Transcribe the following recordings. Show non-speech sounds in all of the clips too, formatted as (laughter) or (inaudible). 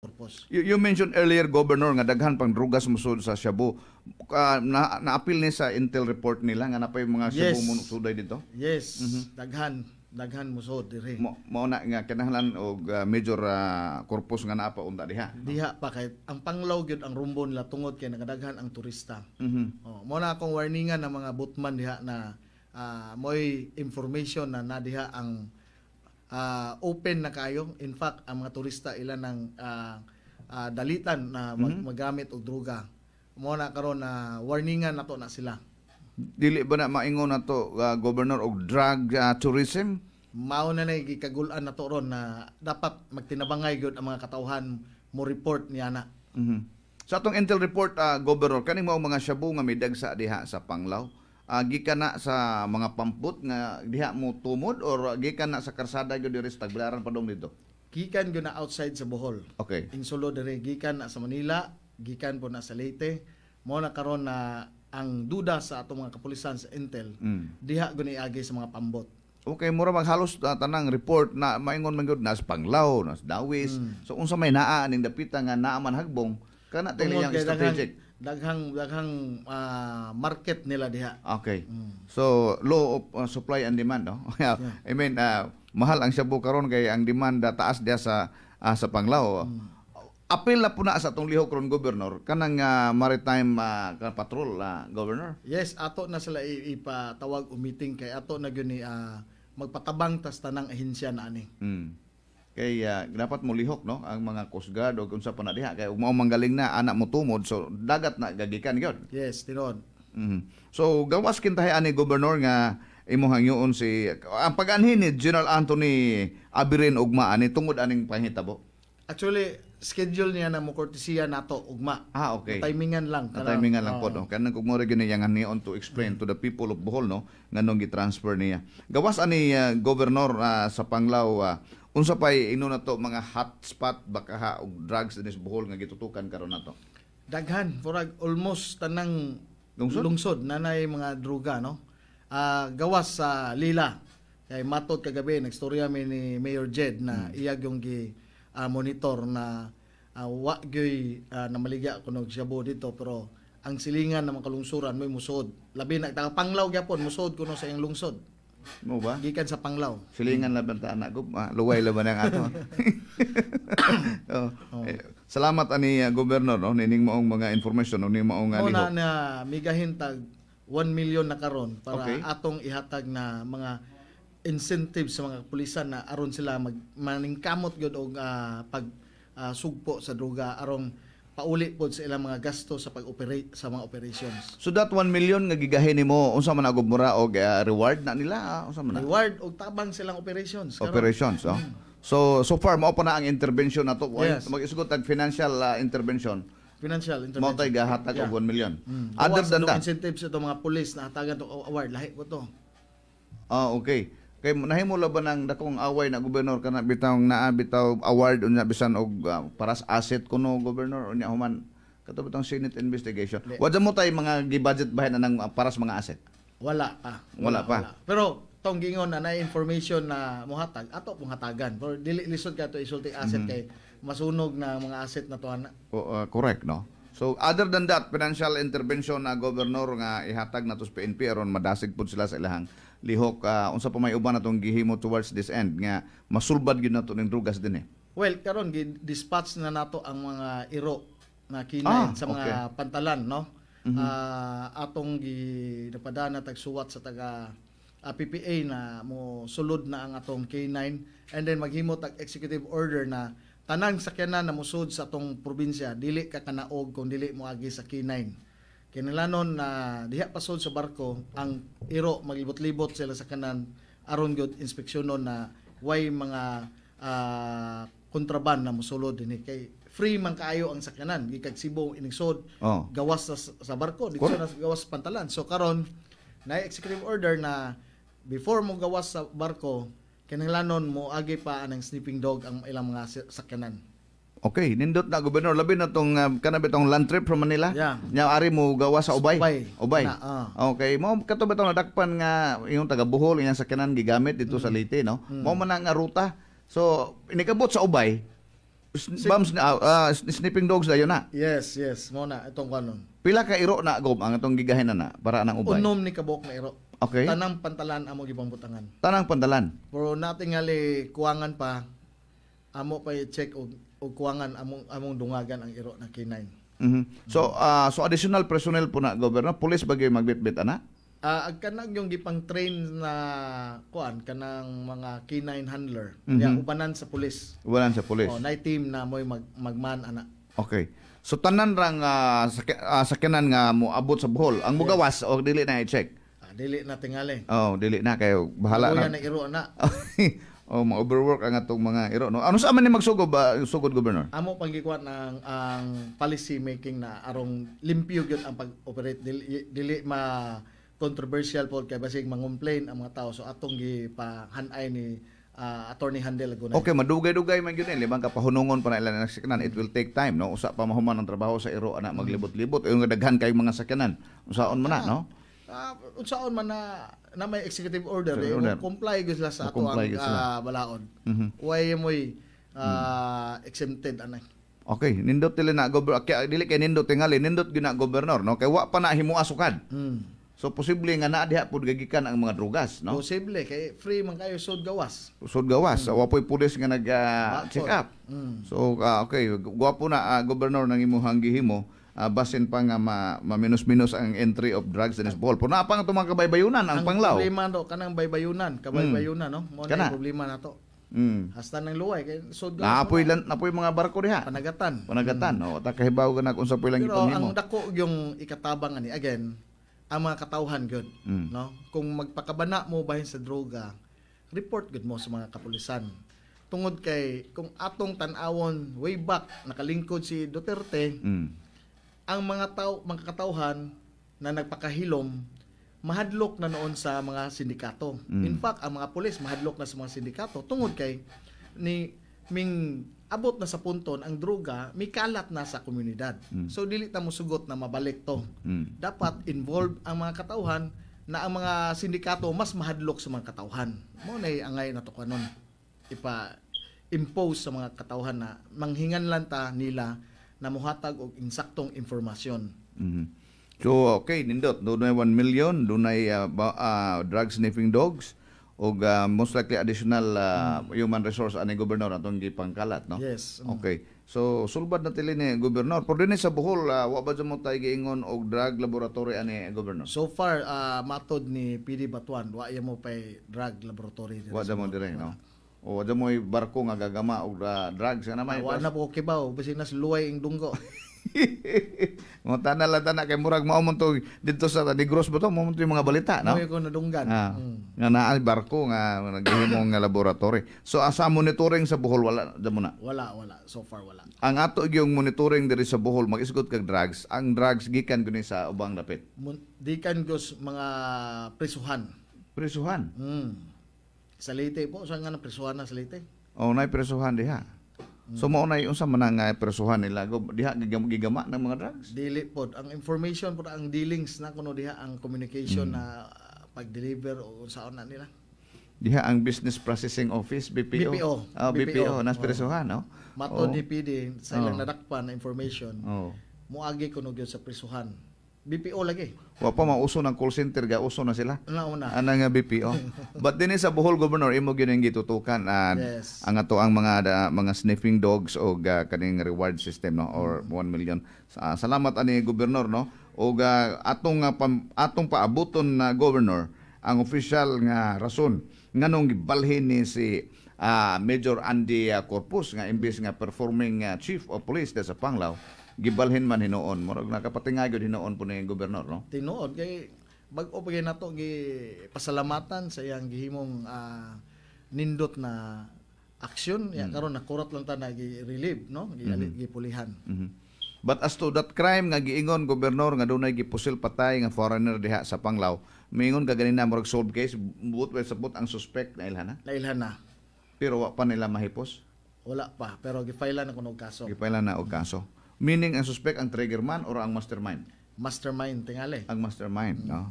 purpose. You, you mentioned earlier, Governor, nga daghan pang drugas musud sa Shabu. Uh, na, na-appeal ni sa intel report nila nga napay mga yes. Shabu mo dito? Yes, mm-hmm. daghan daghan musod diri. Mo mo na nga kinahanglan og uh, major uh, ah, korpus nga naa pa unta diha. Diha pa kay ang panglaw gyud ang rumbo nila tungod kay nagadaghan ang turista. Mm-hmm. Oh, mo na akong warningan ng mga butman diha na uh, moy information na na diha ang uh, open na kayo. In fact, ang mga turista ilan ng uh, ah, uh, ah, dalitan na mag- mm-hmm. magamit og droga. Mo na karon na uh, warningan nato na sila. Dili ba na maingon nato uh, governor og drug uh, tourism? Mao na nay gikagulan nato ron na dapat magtinabangay gyud ang mga katawhan mo report niya na. Mm-hmm. Sa atong intel report uh, governor kaning mao mga shabu nga may dagsa diha sa Panglao uh, ah, gikan na sa mga pamput nga diha mo tumod or gikan na sa karsada gyud diri sa tagbilaran padong dito? Gikan gyud na outside sa Bohol. Okay. in Solo diri gikan na sa Manila, gikan po na sa Leyte. mo na karon na ang duda sa atong mga kapulisan sa Intel mm. diha gyud iagi sa mga pambot. Okay, mura maghalos na tanang report na maingon man gyud nas Panglao, nas Dawis. Mm. So unsa may naa ning dapita nga naa man hagbong kana tali yang strategic daghang daghang uh, market nila diha. Okay. Mm. So low of uh, supply and demand no. (laughs) yeah. I mean uh, mahal ang shabu karon kay ang demand da taas diha sa uh, sa Panglao. Mm. Apil na po na sa atong lihok ron governor kanang uh, maritime uh, patrol uh, governor. Yes, ato na sila ipatawag o meeting kay ato na gyud ni uh, magpatabang tas tanang ahensya na ani. Mm kay uh, dapat mo lihok no ang mga Coast Guard o unsa pa na diha kay mao manggaling na anak mo tumod so dagat na gagikan gyud. Yes, tinon. Mm-hmm. So gawas kintahay ani gobernador nga imuhang yuon si ang pag-anhin ni General Anthony Abirin ugma ani tungod aning panghitabo. Actually schedule niya na mo kortesiya nato ugma. Ah, okay. timingan lang. Na timingan lang po, no? Kanang kung mura ganyan ni niyon to explain to the people of Bohol, no? nganong gi-transfer niya. Gawas ani uh, Governor uh, sa Panglao, uh, Unsa pay eh, ino na to mga hotspot bakaha og drugs dinis Bohol nga gitutukan karon nato? Daghan, murag almost tanang lungsod, lungsod nanay mga droga no. Uh, gawas sa uh, Lila. Kay matod kagabi nagstorya mi ni Mayor Jed na hmm. iyag yung gi uh, monitor na uh, wa gyoy uh, namaligya kuno siyabo dito pero ang silingan ng mga kalungsuran may musod. Labi na tagapanglaw gyapon musod kuno sa iyang lungsod. Mo ba? Gikan sa Panglaw. Silingan laban ta anak ko, ah, luway laban ang ato. (laughs) (coughs) oh. oh. salamat ani uh, ah, governor no nining maong mga information no nining maong aliho. Ah, Una na migahintag 1 million na karon para okay. atong ihatag na mga incentive sa mga pulisan na aron sila mag maningkamot gyud og uh, ah, pag uh, sugpo sa droga arong paulit po sa ilang mga gasto sa pag-operate sa mga operations. So that 1 million nga gigahin nimo unsa man agog mura og uh, reward na nila ah? unsa man? Reward og tabang sa ilang operations. Karon. Operations, oh. Hmm. So so far mao pa na ang intervention nato. Yes. Mag-isgot tag financial uh, intervention. Financial intervention. Mao tay gahatag yeah. og 1 million. Mm. Other Bawas than that, incentives sa mga pulis na hatagan to award lahi ko to. Ah, okay. Kay nahimo laban nang dakong away na gobernador kana bitaw naa bitaw award unya bisan og uh, ah, para asset kuno gobernador unya human kato bitong Senate investigation. Wa mo tay mga gibudget bahin anang uh, para mga asset. Wala pa. Wala, wala pa. Wala. Pero tong gingon na information na muhatag ato pong hatagan. Pero dili lisod ka to isulti asset mm-hmm. kay masunog na mga asset na to ana. Uh, correct no. So other than that, financial intervention na governor nga ihatag na to sa PNP aron madasig pud sila sa ilahang lihok uh, unsa pa may uban natong gihimo towards this end nga masulbad gyud nato ning drugas dinhi. Eh. Well, karon dispatch na nato ang mga iro na kinain ah, sa mga okay. pantalan no. Mm-hmm. Uh, atong gi napadana suwat sa taga uh, ah, PPA na mo sulod na ang atong K9 and then maghimo tag executive order na tanang sakyanan na musod sa atong probinsya dili ka kanaog kung dili mo agi sa K9. Kinilanon na diha pasod sa barko ang iro maglibot-libot sila sa kanan aron gyud inspeksyonon na way mga uh, kontraban na musulod dinhi kay free man kaayo ang sakyanan gikag Cebu inisod oh. gawas sa, sa barko dito na gawas pantalan so karon na executive order na before mo gawas sa barko kinahanglanon mo agi pa anang sleeping dog ang ilang mga sakyanan Okay, nindot na gobernador labi na tong uh, kanabi tong land trip from Manila. Yeah. Nya ari mo gawa sa Ubay. Subay. Ubay. Na, uh. Ah. Okay, mo kato ba tong nadakpan nga yung taga Bohol inya sa kanan gigamit dito mm. sa Leyte no. Mm. Mo man nga ruta. So inikabot sa Ubay. Bums na uh, uh, ah, sniffing dogs dayon na. Yes, yes, mo na itong kanon. Pila ka iro na gob ang itong gigahin na para nang Ubay. Unom ni kabok na iro. Okay. Tanang pantalan amo gibang butangan. Tanang pantalan. Pero natingali kuangan pa amo pa i-check og o kuwangan among among dungagan ang iro na K9. Mm-hmm. So uh, so additional personnel po na gobyerno, pulis bagay magbitbit ana? Uh, kanang yung gipang train na kuan kanang mga K9 handler. Mm-hmm. ubanan sa pulis. Ubanan sa pulis. Oh, night team na moy mag, magman ana. Okay. So tanan rang uh, sa uh, sakyanan ah, nga abot sa Bohol. Ang mugawas yes. o dili na i-check. Ah, dili na tingali. Oh, dili na kayo bahala Buya na. na iro na. (laughs) O oh, ma-overwork ang atong mga iro no. Ano sa man ni magsugod ba sugod governor? Amo panggikuan ang ang policy making na arong limpyo gyud ang pag-operate dili, dili ma controversial pod kay basig mangomplain ang mga tao so atong gipahanay ni uh, attorney Handel Agunay. Okay, madugay-dugay man gyud ni libang ka pahunungon pa na ilan ang sakyanan. It will take time, no? Usa pa mahuman ang trabaho sa iro ana maglibot-libot. Yung daghan kay mga sakyanan. Unsaon man na, no? Uh, unsaon man na na may executive order, eh, order. comply gyud sila sa ato ang uh, balaod. Mm-hmm. moy uh, mm. exempted anay. Okay, nindot tila na gobernador. Kaya dili kay nindot tingali, nindot gyud na gobernador, no? Kay wa pa na himo asukan. Mm. So posible nga naa diha pud gagikan ang mga drugas, no? Posible kay free man kayo sud gawas. Sud gawas, mm. wa poy pulis nga nag uh, check up. Mm. So uh, okay, gwapo na uh, gobernador nang imong hanggihimo uh, basin pa nga ma, maminus-minus ang entry of drugs in and alcohol. Pero napang itong mga kabaybayunan, ang, ang panglaw. Ang problema no, kanang baybayunan, kabaybayunan, mm. no? Mo na problema na to. Mm. Hasta ng luway kay sod na apoy lan apoy mga barko diha. Panagatan. Panagatan. Mm. Oh, ta kahibaw ka na kung sa puy lang ipamimo. Pero ang dako yung ikatabang ani again, ang mga katauhan gyud, mm. no? Kung magpakabana mo bahin sa droga, report gud mo sa mga kapulisan. Tungod kay kung atong tanawon way back nakalingkod si Duterte, mm ang mga tao, mga katauhan na nagpakahilom mahadlok na noon sa mga sindikato. Mm. In fact, ang mga pulis mahadlok na sa mga sindikato tungod kay ni ming abot na sa punton ang droga may kalat na sa komunidad. Mm. So dili ta mo sugot na mabalik to. Mm. Dapat involve ang mga katauhan na ang mga sindikato mas mahadlok sa mga katauhan. Mo na angay na to kanon. Ipa impose sa mga katauhan na manghingan lang ta nila na mohatag og insaktong impormasyon. Mm-hmm. So okay nindot dunay 1 million dunay uh, uh, drug sniffing dogs og uh, most likely additional uh, mm. human resource ani gobernador atong gipangkalat no. Yes. Mm. Okay. So sulbad na tili ni gobernador. Pero dinhi sa Bohol uh, wa ba mo tay giingon og drug laboratory ani gobernador? So far uh, matod ni PD Batuan wa mo pay drug laboratory. Wa mo dire no. O ada mo'y barko nga gagama og uh, drugs na ano may. Ah, wala na po kibaw, bisin nas luway ing dunggo. Mo tanan la tanan kay murag mao man to didto sa Negros ba to mo to mga balita no. Mo'y ko nadunggan. Ah, mm. Nga naa barko nga naghimo nga laboratory. So asa monitoring sa Bohol wala da mo na. Wala wala, so far wala. Ang ato gyung monitoring diri sa Bohol magisgot kag drugs. Ang drugs gikan guni sa ubang lapit? Mun, di kan gos mga prisuhan. Prisuhan. Mm. Sa Leyte po, saan nga napresuhan na sa Leyte? O, oh, naipresuhan diha. Hmm. So, mo na yung sa manang presuhan nila. Diha, gigam gigama ng mga drugs? Dili po. Ang information po, ang dealings na kuno diha, ang communication hmm. na pag-deliver o saan na nila. Diha ang Business Processing Office, BPO. BPO. Oh, ah, BPO, BPO. nas presuhan, oh. no? Mato oh. DPD, sa ilang oh. nadakpan na information. Oh. Muagi kuno gyud sa presuhan. BPO lagi. Wa pa mauso ng call center ga uso na sila. Nauna. Ana nga BPO. (laughs) But din sa Bohol Governor imo gyud ang gitutukan uh, yes. ang ato ang mga da, mga sniffing dogs o uh, kaning reward system no or 1 mm. million. Uh, salamat ani Governor no o uh, atong uh, pam, atong paaboton na uh, Governor ang official nga rason nganong gibalhin ni si uh, Major Andy uh, Corpus nga imbes nga performing uh, chief of police sa Panglao gibalhin man hinoon murag nakapatingay gud hinoon po ni gobernador no tinuod kay bag-o pa nato gi pasalamatan sa iyang gihimong uh, nindot na aksyon ya mm. Mm-hmm. karon nakurat lang ta na gi-relieve no gi mm-hmm. gipulihan mm-hmm. But as to that crime nga giingon gobernador nga dunay gipusil patay nga foreigner diha sa Panglao, miingon ka ganina murag solved case buot well sabot ang suspect na ilhan na. Nailhan na. Pero wa pa nila mahipos. Wala pa, pero gi-file na kuno kaso. gi-file na og kaso. Meaning ang suspect ang trigger man or ang mastermind? Mastermind tingali. Ang mastermind, mm. no?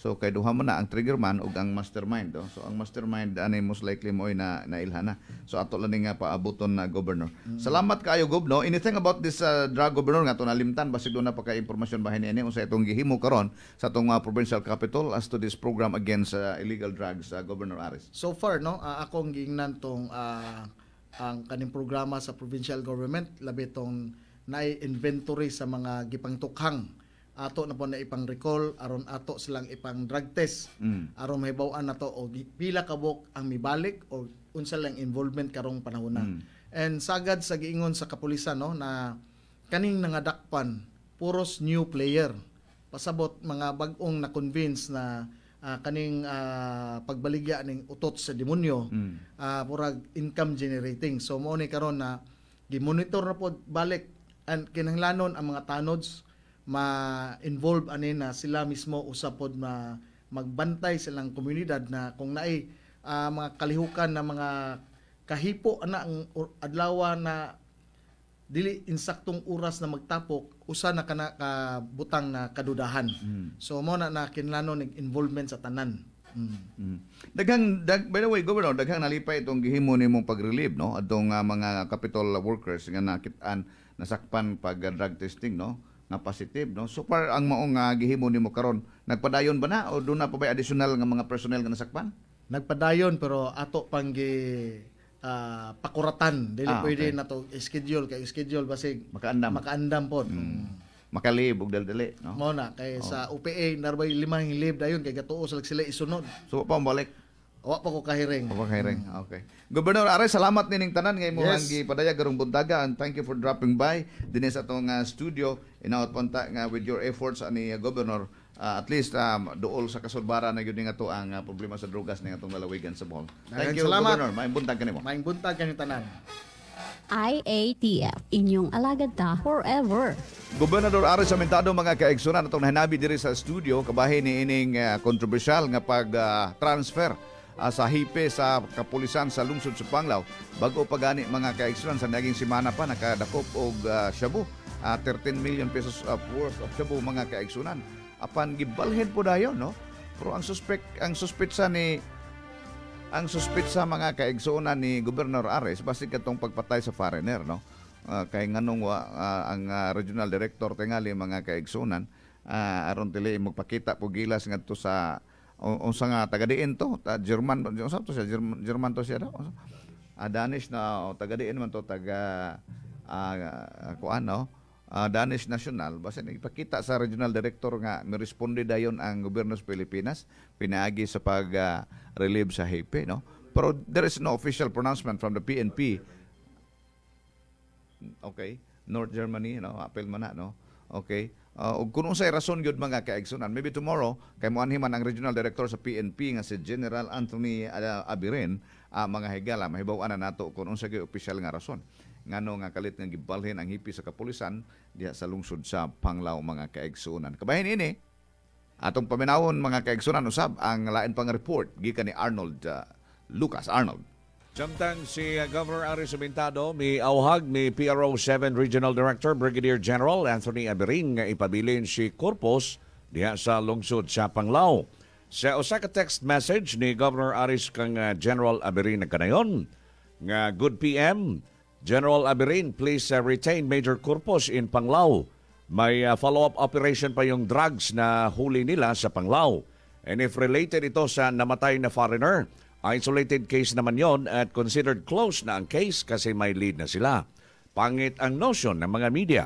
So kay duha mo na ang trigger man ug ang mastermind No? So ang mastermind ani most likely mo na nailhan na. So ato lang ni nga paabuton na governor. Mm. Salamat kaayo gobno. Anything about this uh, drug governor nga to nalimtan basig do na pa kay impormasyon bahin ni unsa itong gihimo karon sa atong uh, provincial capital as to this program against uh, illegal drugs uh, governor Aris. So far no uh, akong gingnan tong uh, ang kaning programa sa provincial government labi tong na inventory sa mga gipangtukhang ato na po na ipang recall aron ato silang ipang drug test mm. aron mahibaw-an nato o pila ka kabok ang mibalik o unsa lang involvement karong panahon na mm. and sagad sa giingon sa kapulisan no na kaning nangadakpan puros new player pasabot mga bag-ong na convince na uh, kaning uh, pagbaligya ning utot sa demonyo mm. uh, ah, purag income generating so mo ni karon na gi-monitor na po balik and kinahanglanon ang mga tanods ma-involve ani na sila mismo usapod ma magbantay silang komunidad na kung naay uh, mga kalihukan na mga kahipo na ang adlaw na dili insaktong oras na magtapok usa na kana ka butang na kadudahan mm. so mo na na kinlanon ng involvement sa tanan mm. Mm. daghang dag, by the way governor daghang nalipay itong gihimo nimong pag-relieve no adtong uh, ah, mga capital workers nga nakit-an nakitaan nasakpan pag uh, drug testing no nga positive no so far ang mao nga uh, gihimo nimo karon nagpadayon ba na o do na pa ba additional nga mga personnel nga nasakpan nagpadayon pero ato pang gi uh, pakuratan dili ah, pwede na to schedule kay schedule basig makaandam makaandam pod mm. mm. makalib og daldali no mo na kay oh. sa UPA narbay limang hilib dayon kay gatuo sila sila isunod so pa balik Wa pa ko kahiring. Wa kahiring. Mm. Okay. Gobernador Aray, salamat nining tanan ngay mo yes. padaya gipadaya garong buntaga and thank you for dropping by dinhi sa atong uh, studio inaot punta nga with your efforts ani uh, ah, Governor uh, ah, at least um, dool sa kasulbara na gyud nga to ang uh, problema sa drogas ning atong lalawigan sa Bohol. Thank Ayan, you salamat. Governor. Maayong buntag kanimo. Maayong buntag kanimo tanan. IATF, inyong alagad ta forever. Gobernador Aris Samentado, mga kaeksunan, itong nahinabi diri sa studio, kabahin ni ining uh, kontrobersyal nga pag-transfer uh, sa hipe sa kapulisan sa lungsod sa Panglao bago pagani mga kaigsulan sa naging simana pa nakadakop og uh, shabu uh, ah, 13 million pesos of worth of shabu mga kaigsunan apan gibalhin po dayon no pero ang suspect ang suspitsa ni ang suspect sa mga kaigsunan ni Gobernador Ares basit katong pagpatay sa foreigner no uh, kay nganong wa uh, ang uh, regional director tingali mga kaigsunan uh, aron dili magpakita po gilas ngadto sa unsa nga taga diin to ta German unsa to siya German, German to siya daw uh, Danish na oh, taga diin man to taga uh, ah, ako ah, ano uh, Danish National basta ipakita sa regional director nga miresponde dayon ang gobyerno sa Pilipinas pinaagi sa pag uh, relieve sa Hepe no pero there is no official pronouncement from the PNP okay North Germany no apel man na no okay Uh, ah, og kung unsay rason gyud mga kaigsunan maybe tomorrow kay moanhi man ang regional director sa PNP nga si General Anthony ah, Abiren uh, ah, mga higala mahibaw-an na nato kung unsay gyud opisyal nga rason ngano nga kalit nga gibalhin ang hipi sa kapulisan diha sa lungsod sa Panglao mga kaigsunan kabahin ini atong paminawon mga kaigsunan usab ang lain pang report gikan ni Arnold uh, Lucas Arnold Samtang si uh, Governor Aris Abintado, may auhag ni PRO 7 Regional Director Brigadier General Anthony Abering nga ipabilin si Corpus diha sa lungsod sa Panglao. Sa usa ka text message ni Governor Aris kang uh, General Abering kanayon nga good PM General Abering please uh, retain Major Corpus in Panglao. May follow-up operation pa yung drugs na huli nila sa Panglao. And if related ito sa namatay na foreigner, Isolated case naman yon at considered closed na ang case kasi may lead na sila. Pangit ang notion ng mga media